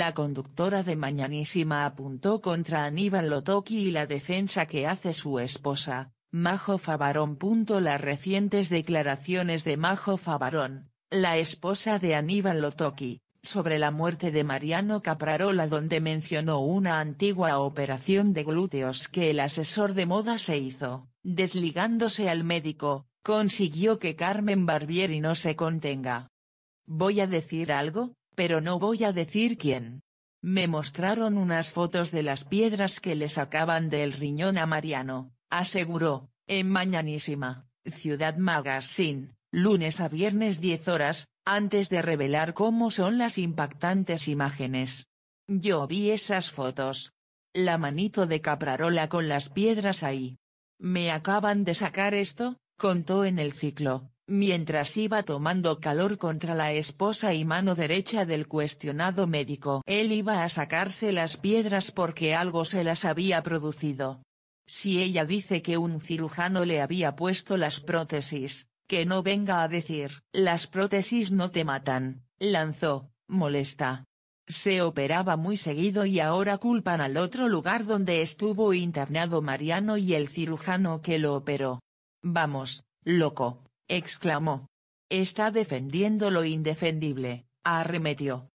La conductora de Mañanísima apuntó contra Aníbal Lotoki y la defensa que hace su esposa, Majo Favarón. Las recientes declaraciones de Majo Favarón, la esposa de Aníbal Lotoki, sobre la muerte de Mariano Caprarola donde mencionó una antigua operación de glúteos que el asesor de moda se hizo, desligándose al médico, consiguió que Carmen Barbieri no se contenga. Voy a decir algo, pero no voy a decir quién. Me mostraron unas fotos de las piedras que le sacaban del riñón a Mariano, aseguró, en Mañanísima, Ciudad Magazine, lunes a viernes 10 horas, antes de revelar cómo son las impactantes imágenes. Yo vi esas fotos. La manito de Caprarola con las piedras ahí. Me acaban de sacar esto, contó en el ciclo, mientras iba tomando calor contra la esposa y mano derecha del cuestionado médico. Él iba a sacarse las piedras porque algo se las había producido. Si ella dice que un cirujano le había puesto las prótesis, que no venga a decir, las prótesis no te matan, lanzó, molesta. Se operaba muy seguido y ahora culpan al otro lugar donde estuvo internado Mariano y el cirujano que lo operó. Vamos, loco exclamó. Está defendiendo lo indefendible, arremetió.